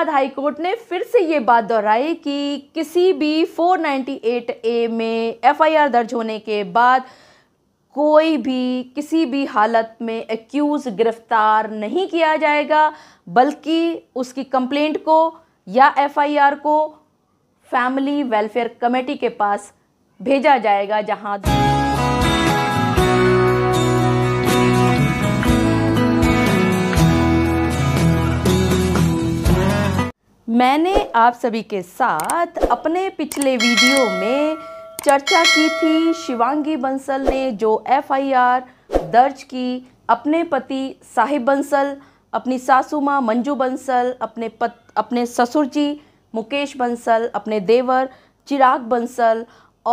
Allahabad court ने फिर से ये बात दोहराई कि किसी भी 498 ए में एफआईआर दर्ज होने के बाद कोई भी किसी भी हालत में एक्यूज़ गिरफ्तार नहीं किया जाएगा बल्कि उसकी कंप्लेंट को या एफआईआर को फैमिली वेलफेयर कमेटी के पास भेजा जाएगा जहां मैंने आप सभी के साथ अपने पिछले वीडियो में चर्चा की थी शिवांगी बंसल ने जो एफआईआर दर्ज की अपने पति साहिब बंसल अपनी सासू माँ मंजू बंसल अपने पत अपने ससुर जी मुकेश बंसल अपने देवर चिराग बंसल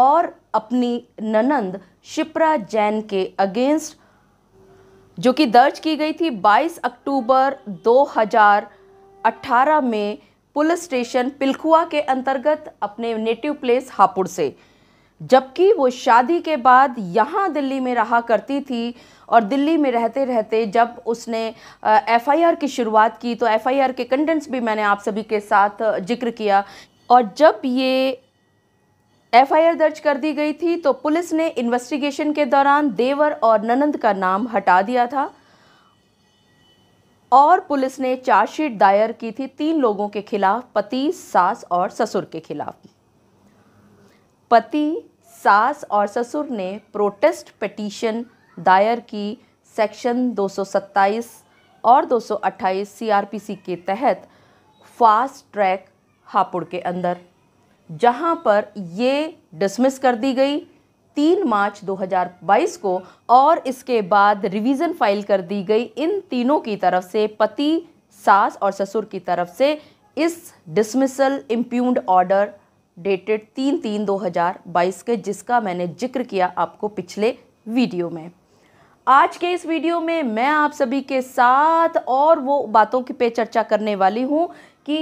और अपनी ननंद शिप्रा जैन के अगेंस्ट जो कि दर्ज की गई थी 22 अक्टूबर 2018 में पुलिस स्टेशन पिलखुआ के अंतर्गत अपने नेटिव प्लेस हापुड़ से जबकि वो शादी के बाद यहाँ दिल्ली में रहा करती थी और दिल्ली में रहते रहते जब उसने एफआईआर की शुरुआत की तो एफआईआर के कंटेंट्स भी मैंने आप सभी के साथ जिक्र किया और जब ये एफआईआर दर्ज कर दी गई थी तो पुलिस ने इन्वेस्टिगेशन के दौरान देवर और ननंद का नाम हटा दिया था और पुलिस ने चार्जशीट दायर की थी तीन लोगों के खिलाफ पति सास और ससुर के खिलाफ पति सास और ससुर ने प्रोटेस्ट पटिशन दायर की सेक्शन 227 और 228 सीआरपीसी के तहत फास्ट ट्रैक हापुड़ के अंदर जहां पर ये डिसमिस कर दी गई तीन मार्च 2022 को और इसके बाद रिवीजन फाइल कर दी गई इन तीनों की तरफ से पति सास और ससुर की तरफ से इस डिसमिसल इम्प्यून्ड ऑर्डर डेटेड तीन तीन 2022 के जिसका मैंने जिक्र किया आपको पिछले वीडियो में आज के इस वीडियो में मैं आप सभी के साथ और वो बातों की पे चर्चा करने वाली हूँ कि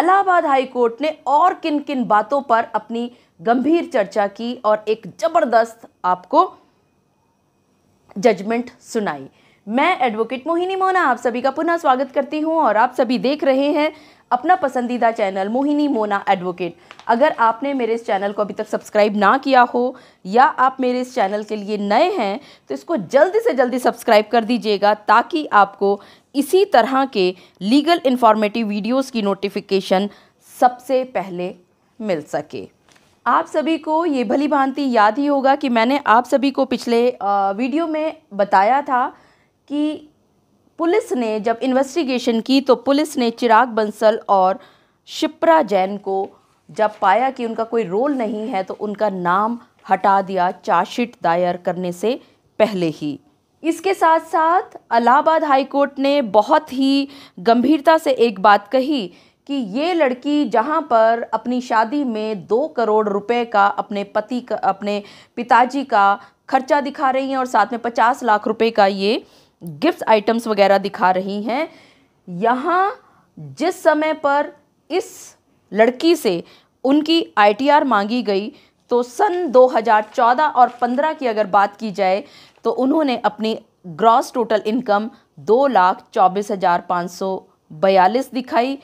अलाहाबाद हाईकोर्ट ने और किन किन बातों पर अपनी गंभीर चर्चा की और एक ज़बरदस्त आपको जजमेंट सुनाई मैं एडवोकेट मोहिनी मोना आप सभी का पुनः स्वागत करती हूं और आप सभी देख रहे हैं अपना पसंदीदा चैनल मोहिनी मोना एडवोकेट अगर आपने मेरे इस चैनल को अभी तक सब्सक्राइब ना किया हो या आप मेरे इस चैनल के लिए नए हैं तो इसको जल्दी से जल्दी सब्सक्राइब कर दीजिएगा ताकि आपको इसी तरह के लीगल इन्फॉर्मेटिव वीडियोस की नोटिफिकेशन सबसे पहले मिल सके आप सभी को ये भली भांति याद ही होगा कि मैंने आप सभी को पिछले वीडियो में बताया था कि पुलिस ने जब इन्वेस्टिगेशन की तो पुलिस ने चिराग बंसल और शिप्रा जैन को जब पाया कि उनका कोई रोल नहीं है तो उनका नाम हटा दिया चार्जशीट दायर करने से पहले ही इसके साथ साथ अलाहाबाद हाईकोर्ट ने बहुत ही गंभीरता से एक बात कही कि ये लड़की जहाँ पर अपनी शादी में दो करोड़ रुपए का अपने पति का अपने पिताजी का खर्चा दिखा रही हैं और साथ में पचास लाख रुपए का ये गिफ्ट आइटम्स वगैरह दिखा रही हैं यहाँ जिस समय पर इस लड़की से उनकी आईटीआर मांगी गई तो सन 2014 और 15 की अगर बात की जाए तो उन्होंने अपनी ग्रॉस टोटल इनकम दो लाख चौबीस हज़ार पाँच सौ बयालीस दिखाई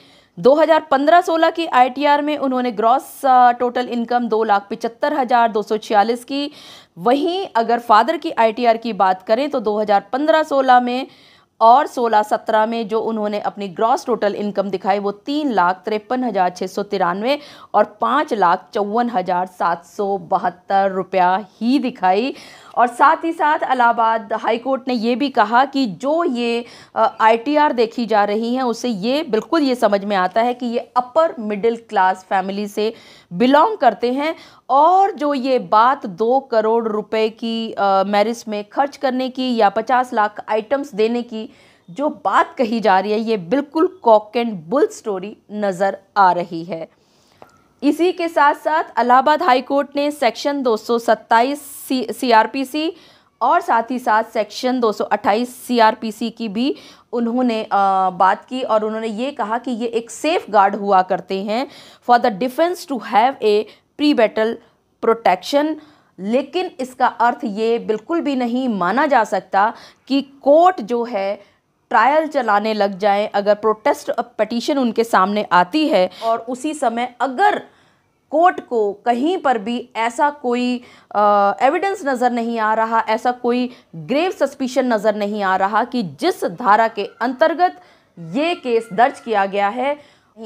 2015-16 की आई में उन्होंने ग्रॉस टोटल इनकम दो लाख पिचहत्तर हज़ार दो सौ छियालीस की वहीं अगर फादर की आई की बात करें तो 2015-16 में और 16-17 में जो उन्होंने अपनी ग्रॉस टोटल इनकम दिखाई वो तीन लाख तिरपन हज़ार छः सौ तिरानवे और पाँच लाख चौवन हज़ार सात सौ बहत्तर रुपया ही दिखाई और साथ ही साथ अलाहाबाद हाईकोर्ट ने ये भी कहा कि जो ये आईटीआर देखी जा रही है उसे ये बिल्कुल ये समझ में आता है कि ये अपर मिडिल क्लास फैमिली से बिलोंग करते हैं और जो ये बात दो करोड़ रुपए की मैरिज में खर्च करने की या पचास लाख आइटम्स देने की जो बात कही जा रही है ये बिल्कुल कॉक एंड बुल स्टोरी नज़र आ रही है इसी के साथ साथ हाई हाईकोर्ट ने सेक्शन 227 सी सी और साथ ही साथ सेक्शन 228 सीआरपीसी की भी उन्होंने बात की और उन्होंने ये कहा कि ये एक सेफ गार्ड हुआ करते हैं for the defence to have a pre battle protection लेकिन इसका अर्थ ये बिल्कुल भी नहीं माना जा सकता कि कोर्ट जो है ट्रायल चलाने लग जाएं अगर प्रोटेस्ट पटिशन उनके सामने आती है और उसी समय अगर कोर्ट को कहीं पर भी ऐसा कोई एविडेंस नज़र नहीं आ रहा ऐसा कोई ग्रेव सस्पिशन नज़र नहीं आ रहा कि जिस धारा के अंतर्गत ये केस दर्ज किया गया है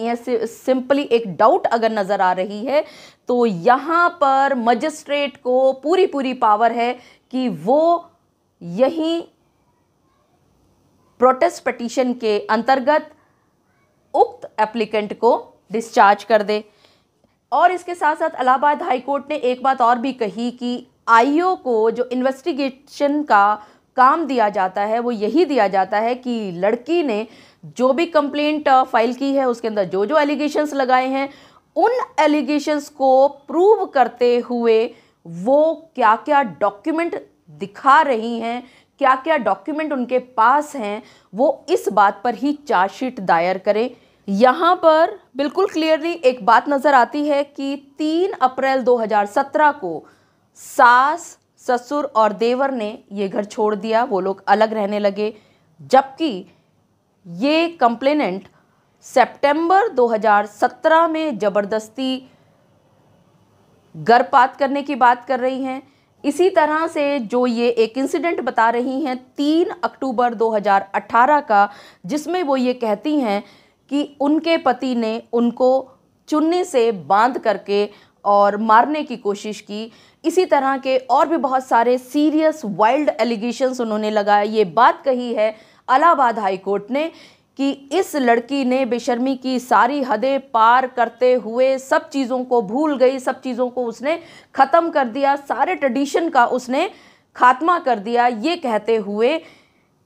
यह सिंपली एक डाउट अगर नज़र आ रही है तो यहाँ पर मजिस्ट्रेट को पूरी पूरी पावर है कि वो यहीं प्रोटेस्ट पटिशन के अंतर्गत उक्त एप्लीकेंट को डिस्चार्ज कर दे और इसके साथ साथ इलाहाबाद हाईकोर्ट ने एक बात और भी कही कि आईओ को जो इन्वेस्टिगेशन का काम दिया जाता है वो यही दिया जाता है कि लड़की ने जो भी कंप्लेंट फाइल की है उसके अंदर जो जो एलिगेशंस लगाए हैं उन एलिगेशंस को प्रूव करते हुए वो क्या क्या डॉक्यूमेंट दिखा रही हैं क्या क्या डॉक्यूमेंट उनके पास हैं वो इस बात पर ही चार्जशीट दायर करें यहाँ पर बिल्कुल क्लियरली एक बात नज़र आती है कि तीन अप्रैल 2017 को सास ससुर और देवर ने ये घर छोड़ दिया वो लोग अलग रहने लगे जबकि ये कंप्लेनेंट सितंबर 2017 में ज़बरदस्ती गर्भपात करने की बात कर रही हैं इसी तरह से जो ये एक इंसिडेंट बता रही हैं तीन अक्टूबर 2018 का जिसमें वो ये कहती हैं कि उनके पति ने उनको चुन्नी से बांध करके और मारने की कोशिश की इसी तरह के और भी बहुत सारे सीरियस वाइल्ड एलिगेशंस उन्होंने लगाए ये बात कही है अलाहाबाद हाई कोर्ट ने कि इस लड़की ने बेशर्मी की सारी हदें पार करते हुए सब चीज़ों को भूल गई सब चीज़ों को उसने ख़त्म कर दिया सारे ट्रेडिशन का उसने खात्मा कर दिया ये कहते हुए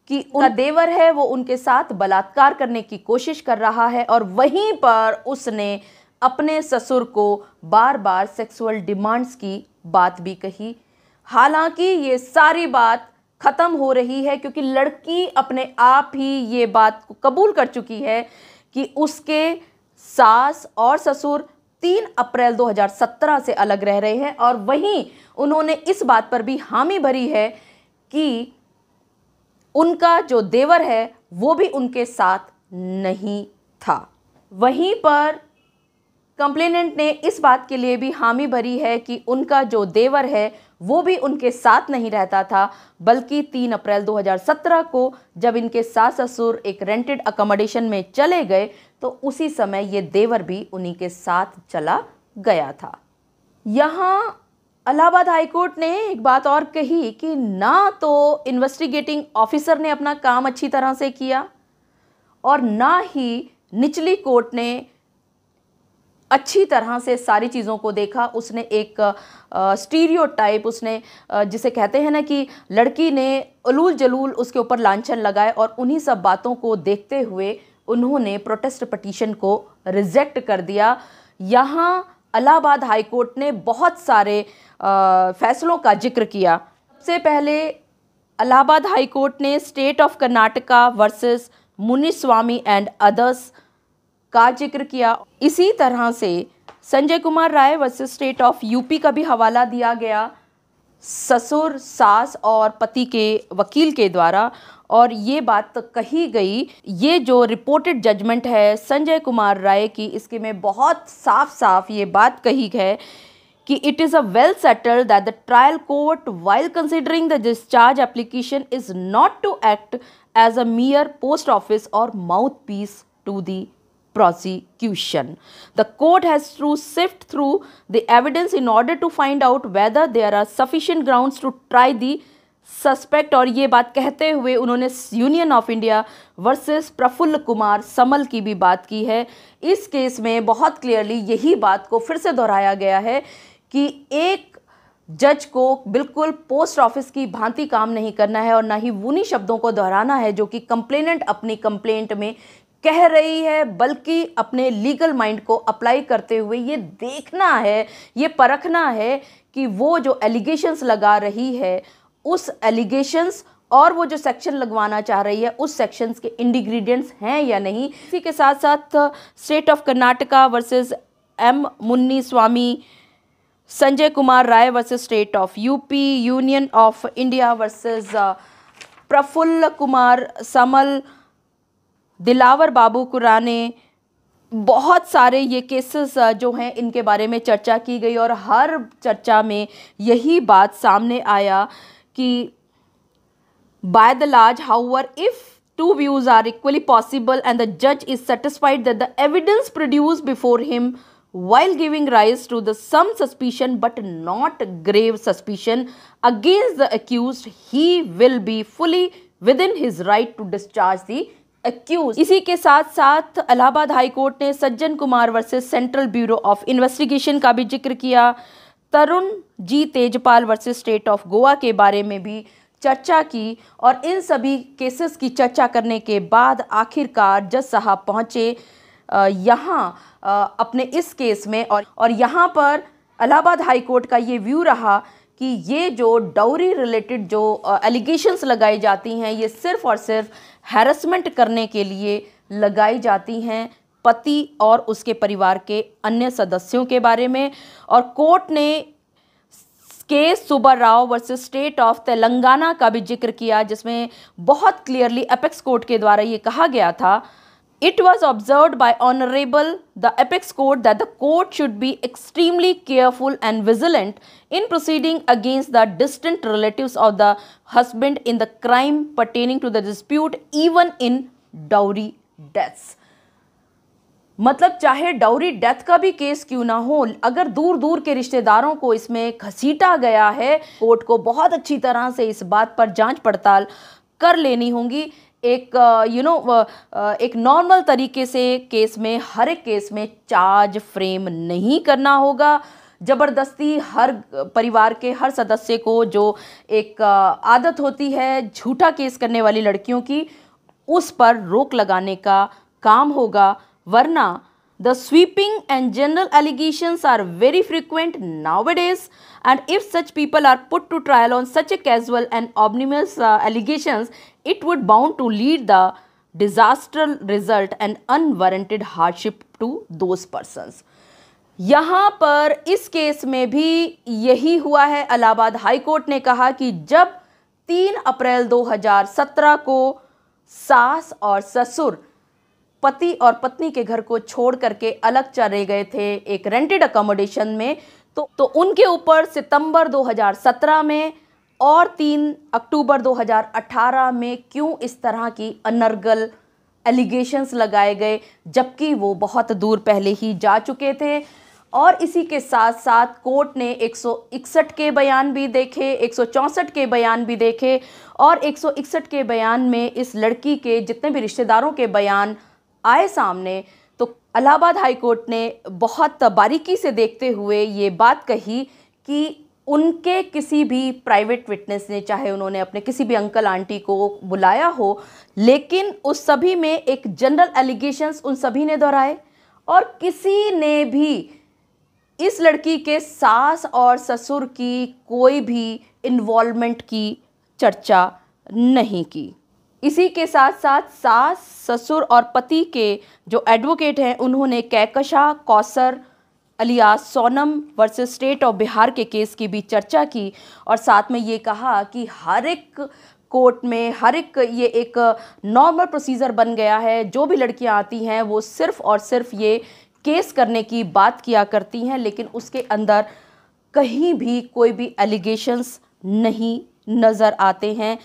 कि उनका देवर है वो उनके साथ बलात्कार करने की कोशिश कर रहा है और वहीं पर उसने अपने ससुर को बार बार सेक्सुअल डिमांड्स की बात भी कही हालांकि ये सारी बात ख़त्म हो रही है क्योंकि लड़की अपने आप ही ये बात को कबूल कर चुकी है कि उसके सास और ससुर तीन अप्रैल 2017 से अलग रह रहे हैं और वहीं उन्होंने इस बात पर भी हामी भरी है कि उनका जो देवर है वो भी उनके साथ नहीं था वहीं पर कंप्लेनेंट ने इस बात के लिए भी हामी भरी है कि उनका जो देवर है वो भी उनके साथ नहीं रहता था बल्कि 3 अप्रैल 2017 को जब इनके सास ससुर एक रेंटेड अकोमोडेशन में चले गए तो उसी समय ये देवर भी उन्हीं के साथ चला गया था यहाँ अलाहाबाद हाईकोर्ट ने एक बात और कही कि ना तो इन्वेस्टिगेटिंग ऑफिसर ने अपना काम अच्छी तरह से किया और ना ही निचली कोर्ट ने अच्छी तरह से सारी चीज़ों को देखा उसने एक स्टीरियो टाइप उसने जिसे कहते हैं ना कि लड़की ने अलूल जलूल उसके ऊपर लांछन लगाए और उन्हीं सब बातों को देखते हुए उन्होंने प्रोटेस्ट पटिशन को रिजेक्ट कर दिया यहाँ अलाहाबाद हाई कोर्ट ने बहुत सारे आ, फैसलों का जिक्र किया सबसे पहले अलाहाबाद हाई कोर्ट ने state of Karnataka versus Muniswamy and others का जिक्र किया इसी तरह से Sanjay Kumar Rai versus state of UP का भी हवाला दिया गया ससुर सास और पति के वकील के द्वारा और ये बात कही गई ये जो रिपोर्टेड जजमेंट है संजय कुमार राय की इसके में बहुत साफ साफ ये बात कही है कि it is a well settled that the trial court while considering the discharge application is not to act as a mere post office और mouthpiece to the prosecution. The court has to sift through the evidence in order to find out whether there are sufficient grounds to try the suspect और ये बात कहते हुए उन्होंने union of India versus Prafulla Kumar Samal की भी बात की है इस केस में बहुत क्लियरली यही बात को फिर से दोहराया गया है कि एक जज को बिल्कुल पोस्ट ऑफिस की भांति काम नहीं करना है और ना ही उन्हीं शब्दों को दोहराना है जो कि कंप्लेनेंट अपनी कंप्लेंट में कह रही है बल्कि अपने लीगल माइंड को अप्लाई करते हुए ये देखना है ये परखना है कि वो जो एलिगेशंस लगा रही है उस एलिगेशंस और वो जो सेक्शन लगवाना चाह रही है उस सेक्शंस के इंडिग्रीडियंट्स हैं या नहीं इसी के साथ साथ state of Karnataka versus M Muniswamy Sanjay Kumar Rai versus state of UP union of India versus Prafulla Kumar Samal Dilawar Babu Kurane बहुत सारे ये केसेस जो हैं इनके बारे में चर्चा की गई और हर चर्चा में यही बात सामने आया कि by the law how are if two views are equally possible and the जज is satisfied that the evidence produced before him while giving rise to the some suspicion but not grave suspicion against the accused he will be fully within his right to discharge the accused इसी के साथ साथ Allahabad high court ने Sajjan Kumar versus central bureau of investigation का भी जिक्र किया तरुण ji Tejpal versus state of Goa के बारे में भी चर्चा की और इन सभी केसेस की चर्चा करने के बाद आखिरकार जज साहब पहुँचे यहाँ अपने इस केस में और और यहाँ पर इलाहाबाद हाईकोर्ट का ये व्यू रहा कि ये जो डाउरी रिलेटेड जो एलिगेशंस लगाई जाती हैं ये सिर्फ़ और सिर्फ हैरसमेंट करने के लिए लगाई जाती हैं पति और उसके परिवार के अन्य सदस्यों के बारे में और कोर्ट ने के Subba Rao versus state of Telangana का भी जिक्र किया जिसमें बहुत क्लियरली अपेक्स कोर्ट के द्वारा ये कहा गया था It was observed by Honorable the Apex Court that the court should be extremely careful and vigilant in proceeding against the distant relatives of the husband in the crime pertaining to the dispute even in dowry deaths. मतलब चाहे dowry death का भी case क्यों ना हो अगर दूर दूर के रिश्तेदारों को इसमें घसीटा गया है कोर्ट को बहुत अच्छी तरह से इस बात पर जांच पड़ताल कर लेनी होगी एक यू नो एक नॉर्मल तरीके से केस में हर एक केस में चार्ज फ्रेम नहीं करना होगा ज़बरदस्ती हर परिवार के हर सदस्य को जो एक आदत होती है झूठा केस करने वाली लड़कियों की उस पर रोक लगाने का काम होगा वरना the sweeping and general allegations are very frequent nowadays and if such people are put to trial on such a casual and obnoxious allegation it would bound to lead the disaster result and unwarranted hardship to those persons. यहाँ पर इस case में भी यही हुआ है high high court ने कहा कि जब 3 अप्रैल 2017 को सास और ससुर पति और पत्नी के घर को छोड़ करके अलग चले गए थे एक रेंटेड अकोमोडेशन में तो तो उनके ऊपर सितंबर 2017 में और तीन अक्टूबर 2018 में क्यों इस तरह की अनर्गल एलिगेशंस लगाए गए जबकि वो बहुत दूर पहले ही जा चुके थे और इसी के साथ साथ कोर्ट ने एक के बयान भी देखे एक के बयान भी देखे और एक के बयान में इस लड़की के जितने भी रिश्तेदारों के बयान आए सामने तो इलाहाबाद हाई कोर्ट ने बहुत बारीकी से देखते हुए ये बात कही कि उनके किसी भी प्राइवेट विटनेस ने चाहे उन्होंने अपने किसी भी अंकल आंटी को बुलाया हो लेकिन उस सभी में एक जनरल एलिगेशंस उन सभी ने दोहराए और किसी ने भी इस लड़की के सास और ससुर की कोई भी इन्वॉल्वमेंट की चर्चा नहीं की इसी के साथ साथ सास ससुर और पति के जो एडवोकेट हैं उन्होंने Kahkasha Kausar alias Sonam versus state of Bihar के केस की भी चर्चा की और साथ में ये कहा कि हर एक कोर्ट में हर एक ये एक नॉर्मल प्रोसीजर बन गया है जो भी लड़कियां आती हैं वो सिर्फ़ और सिर्फ ये केस करने की बात किया करती हैं लेकिन उसके अंदर कहीं भी कोई भी एलिगेशंस नहीं नज़र आते हैं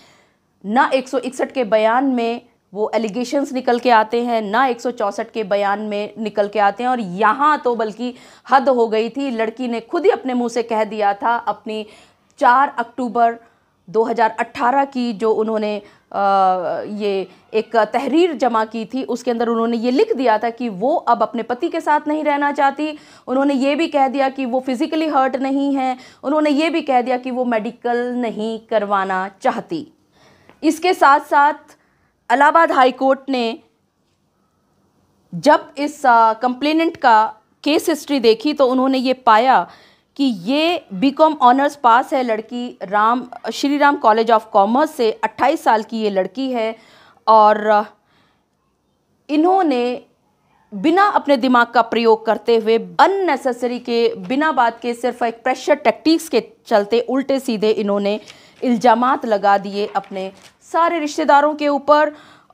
ना एक के बयान में वो एलिगेशंस निकल के आते हैं ना एक के बयान में निकल के आते हैं और यहाँ तो बल्कि हद हो गई थी लड़की ने खुद ही अपने मुंह से कह दिया था अपनी 4 अक्टूबर 2018 की जो उन्होंने आ, ये एक तहरीर जमा की थी उसके अंदर उन्होंने ये लिख दिया था कि वो अब अपने पति के साथ नहीं रहना चाहती उन्होंने ये भी कह दिया कि वो फिज़िकली हर्ट नहीं है उन्होंने ये भी कह दिया कि वो मेडिकल नहीं करवाना चाहती इसके साथ साथ अलाहाबाद हाई कोर्ट ने जब इस कंप्लेनेंट का केस हिस्ट्री देखी तो उन्होंने ये पाया कि ये बीकॉम ऑनर्स पास है लड़की Ram Shri Ram college of commerce से 28 साल की ये लड़की है और इन्होंने बिना अपने दिमाग का प्रयोग करते हुए अननेसेसरी के बिना बात के सिर्फ एक प्रेशर टेक्टिक्स के चलते उल्टे सीधे इन्होंने इल्ज़ाम लगा दिए अपने सारे रिश्तेदारों के ऊपर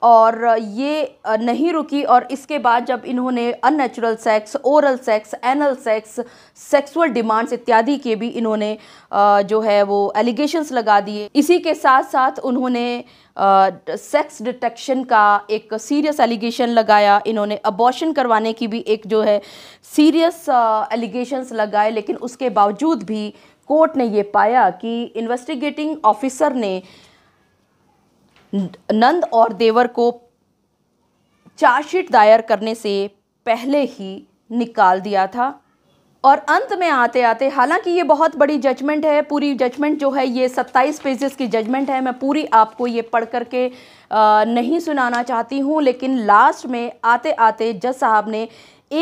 और ये नहीं रुकी और इसके बाद जब इन्होंने unnatural sex oral sex anal sex sexual demands इत्यादि के भी इन्होंने जो है वो एलिगेशंस लगा दिए इसी के साथ साथ उन्होंने सेक्स डिटेक्शन का एक सीरियस एलिगेशन लगाया इन्होंने अबॉशन करवाने की भी एक जो है सीरियस एलिगेशंस लगाए लेकिन उसके बावजूद भी कोर्ट ने ये पाया कि इन्वेस्टिगेटिंग ऑफिसर ने नंद और देवर को चार्जशीट दायर करने से पहले ही निकाल दिया था और अंत में आते आते हालांकि ये बहुत बड़ी जजमेंट है पूरी जजमेंट जो है ये 27 पेजेस की जजमेंट है मैं पूरी आपको ये पढ़ करके के नहीं सुनाना चाहती हूँ लेकिन लास्ट में आते आते जज साहब ने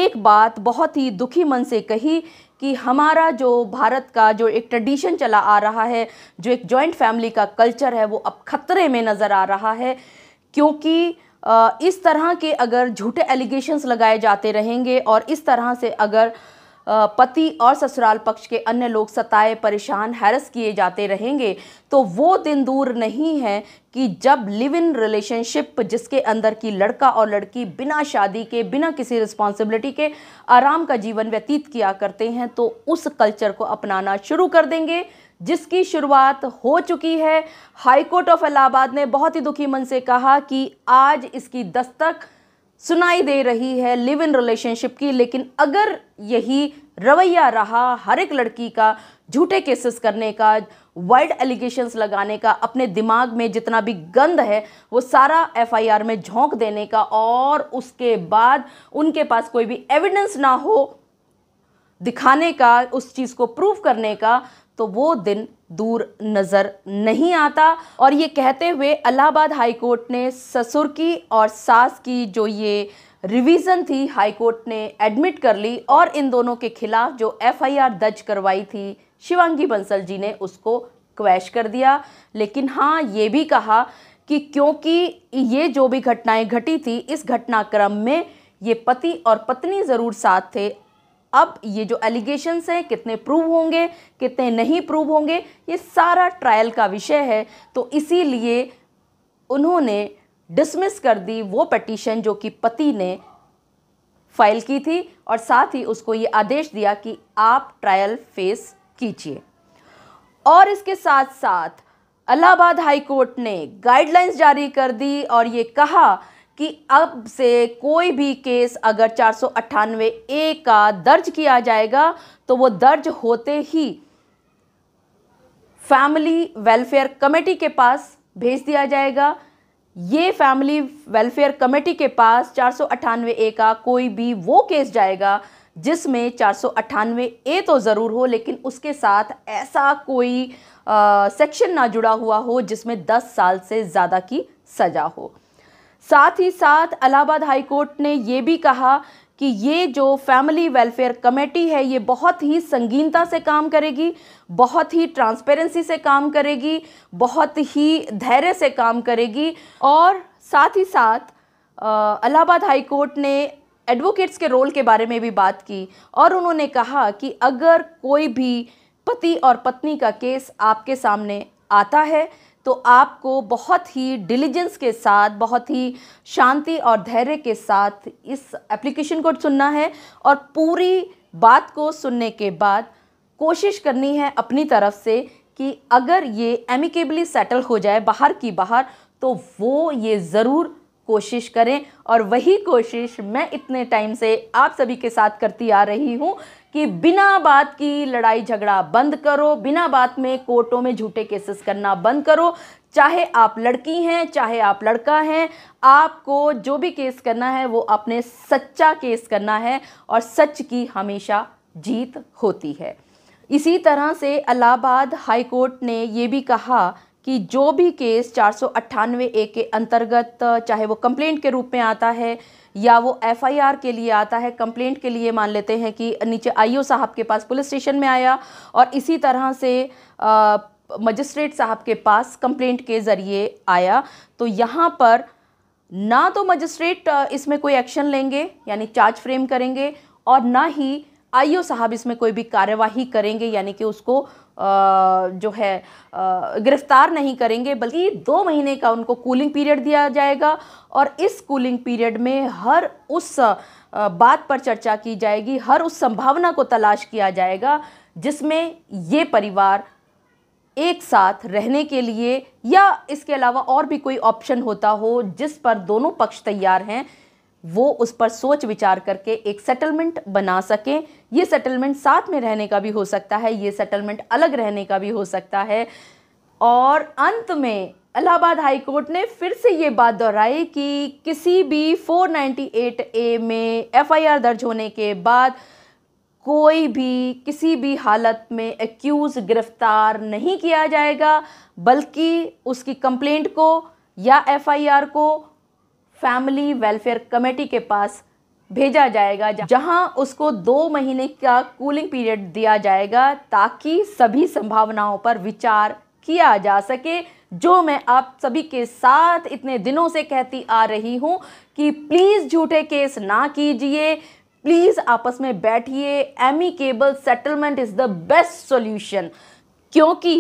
एक बात बहुत ही दुखी मन से कही कि हमारा जो भारत का जो एक ट्रेडिशन चला आ रहा है जो एक जॉइंट फैमिली का कल्चर है वो अब खतरे में नज़र आ रहा है क्योंकि इस तरह के अगर झूठे एलिगेशंस लगाए जाते रहेंगे और इस तरह से अगर पति और ससुराल पक्ष के अन्य लोग सताए परेशान हैरस किए जाते रहेंगे तो वो दिन दूर नहीं है कि जब लिव इन रिलेशनशिप जिसके अंदर की लड़का और लड़की बिना शादी के बिना किसी रिस्पॉन्सिबिलिटी के आराम का जीवन व्यतीत किया करते हैं तो उस कल्चर को अपनाना शुरू कर देंगे जिसकी शुरुआत हो चुकी है हाईकोर्ट ऑफ इलाहाबाद ने बहुत ही दुखी मन से कहा कि आज इसकी दस्तक सुनाई दे रही है लिव इन रिलेशनशिप की लेकिन अगर यही रवैया रहा हर एक लड़की का झूठे केसेस करने का वाइल्ड एलिगेशंस लगाने का अपने दिमाग में जितना भी गंद है वो सारा एफआईआर में झोंक देने का और उसके बाद उनके पास कोई भी एविडेंस ना हो दिखाने का उस चीज़ को प्रूव करने का तो वो दिन दूर नज़र नहीं आता और ये कहते हुए अलाहाबाद हाईकोर्ट ने ससुर की और सास की जो ये रिवीजन थी हाईकोर्ट ने एडमिट कर ली और इन दोनों के खिलाफ जो एफआईआर दर्ज करवाई थी शिवांगी बंसल जी ने उसको क्वैश कर दिया लेकिन हाँ ये भी कहा कि क्योंकि ये जो भी घटनाएं घटी थी इस घटनाक्रम में ये पति और पत्नी ज़रूर साथ थे अब ये जो एलिगेशंस हैं कितने प्रूव होंगे कितने नहीं प्रूव होंगे ये सारा ट्रायल का विषय है तो इसीलिए उन्होंने डिसमिस कर दी वो पटिशन जो कि पति ने फाइल की थी और साथ ही उसको ये आदेश दिया कि आप ट्रायल फेस कीजिए और इसके साथ साथ अलाहाबाद हाई कोर्ट ने गाइडलाइंस जारी कर दी और ये कहा कि अब से कोई भी केस अगर चार ए का दर्ज किया जाएगा तो वो दर्ज होते ही फैमिली वेलफेयर कमेटी के पास भेज दिया जाएगा ये फैमिली वेलफेयर कमेटी के पास चार ए का कोई भी वो केस जाएगा जिसमें चार ए तो ज़रूर हो लेकिन उसके साथ ऐसा कोई सेक्शन ना जुड़ा हुआ हो जिसमें 10 साल से ज़्यादा की सज़ा हो साथ ही साथ इलाहाबाद हाईकोर्ट ने ये भी कहा कि ये जो फैमिली वेलफेयर कमेटी है ये बहुत ही संगीनता से काम करेगी बहुत ही ट्रांसपेरेंसी से काम करेगी बहुत ही धैर्य से काम करेगी और साथ ही साथ इलाहाबाद हाईकोर्ट ने एडवोकेट्स के रोल के बारे में भी बात की और उन्होंने कहा कि अगर कोई भी पति और पत्नी का केस आपके सामने आता है तो आपको बहुत ही डिलीजेंस के साथ बहुत ही शांति और धैर्य के साथ इस एप्लीकेशन को सुनना है और पूरी बात को सुनने के बाद कोशिश करनी है अपनी तरफ से कि अगर ये एमिकेबली सेटल हो जाए बाहर की बाहर तो वो ये ज़रूर कोशिश करें और वही कोशिश मैं इतने टाइम से आप सभी के साथ करती आ रही हूँ कि बिना बात की लड़ाई झगड़ा बंद करो बिना बात में कोर्टों में झूठे केसेस करना बंद करो चाहे आप लड़की हैं चाहे आप लड़का हैं आपको जो भी केस करना है वो अपने सच्चा केस करना है और सच की हमेशा जीत होती है इसी तरह से अलाहाबाद हाई कोर्ट ने ये भी कहा कि जो भी केस चार ए के अंतर्गत चाहे वो कंप्लेंट के रूप में आता है या वो एफआईआर के लिए आता है कंप्लेंट के लिए मान लेते हैं कि नीचे आईओ साहब के पास पुलिस स्टेशन में आया और इसी तरह से मजिस्ट्रेट साहब के पास कंप्लेंट के ज़रिए आया तो यहाँ पर ना तो मजिस्ट्रेट इसमें कोई एक्शन लेंगे यानी चार्ज फ्रेम करेंगे और ना ही आईओ साहब इसमें कोई भी कार्यवाही करेंगे यानी कि उसको जो है गिरफ्तार नहीं करेंगे बल्कि दो महीने का उनको कूलिंग पीरियड दिया जाएगा और इस कूलिंग पीरियड में हर उस बात पर चर्चा की जाएगी हर उस संभावना को तलाश किया जाएगा जिसमें ये परिवार एक साथ रहने के लिए या इसके अलावा और भी कोई ऑप्शन होता हो जिस पर दोनों पक्ष तैयार हैं वो उस पर सोच विचार करके एक सेटलमेंट बना सकें ये सेटलमेंट साथ में रहने का भी हो सकता है ये सेटलमेंट अलग रहने का भी हो सकता है और अंत में इलाहाबाद हाई कोर्ट ने फिर से ये बात दोहराई कि किसी भी 498 ए में एफआईआर दर्ज होने के बाद कोई भी किसी भी हालत में एक्यूज़ गिरफ्तार नहीं किया जाएगा बल्कि उसकी कंप्लेंट को या एफआईआर को फैमिली वेलफेयर कमेटी के पास भेजा जाएगा जहां उसको दो महीने का कूलिंग पीरियड दिया जाएगा ताकि सभी संभावनाओं पर विचार किया जा सके जो मैं आप सभी के साथ इतने दिनों से कहती आ रही हूं कि प्लीज़ झूठे केस ना कीजिए प्लीज़ आपस में बैठिए amicable settlement is the best solution क्योंकि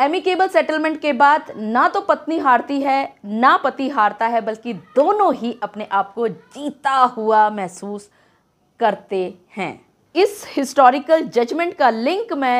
एमिकेबल सेटलमेंट के बाद ना तो पत्नी हारती है ना पति हारता है बल्कि दोनों ही अपने आप को जीता हुआ महसूस करते हैं इस हिस्टोरिकल जजमेंट का लिंक मैं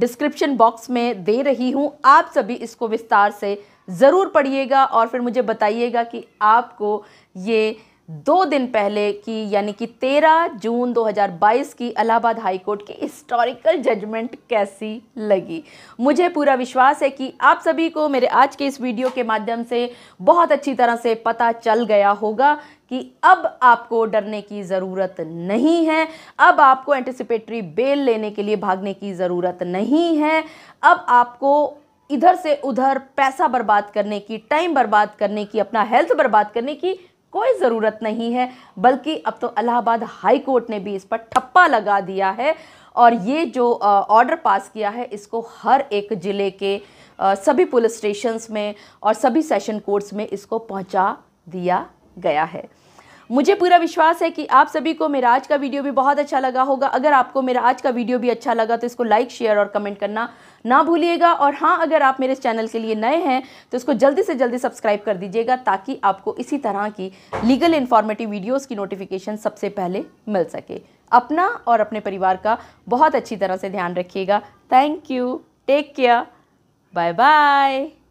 डिस्क्रिप्शन बॉक्स में दे रही हूँ आप सभी इसको विस्तार से ज़रूर पढ़िएगा और फिर मुझे बताइएगा कि आपको ये दो दिन पहले की यानी कि 13 जून 2022 की इलाहाबाद हाईकोर्ट की हिस्टोरिकल जजमेंट कैसी लगी मुझे पूरा विश्वास है कि आप सभी को मेरे आज के इस वीडियो के माध्यम से बहुत अच्छी तरह से पता चल गया होगा कि अब आपको डरने की ज़रूरत नहीं है अब आपको एंटिसिपेटरी बेल लेने के लिए भागने की ज़रूरत नहीं है अब आपको इधर से उधर पैसा बर्बाद करने की टाइम बर्बाद करने की अपना हेल्थ बर्बाद करने की कोई ज़रूरत नहीं है बल्कि अब तो अलाहाबाद हाई कोर्ट ने भी इस पर ठप्पा लगा दिया है और ये जो ऑर्डर पास किया है इसको हर एक ज़िले के सभी पुलिस स्टेशंस में और सभी सेशन कोर्ट्स में इसको पहुंचा दिया गया है मुझे पूरा विश्वास है कि आप सभी को मेरा आज का वीडियो भी बहुत अच्छा लगा होगा अगर आपको मेरा आज का वीडियो भी अच्छा लगा तो इसको लाइक शेयर और कमेंट करना ना भूलिएगा और हाँ अगर आप मेरे चैनल के लिए नए हैं तो इसको जल्दी से जल्दी सब्सक्राइब कर दीजिएगा ताकि आपको इसी तरह की लीगल इन्फॉर्मेटिव वीडियोज़ की नोटिफिकेशन सबसे पहले मिल सके अपना और अपने परिवार का बहुत अच्छी तरह से ध्यान रखिएगा thank you take care bye bye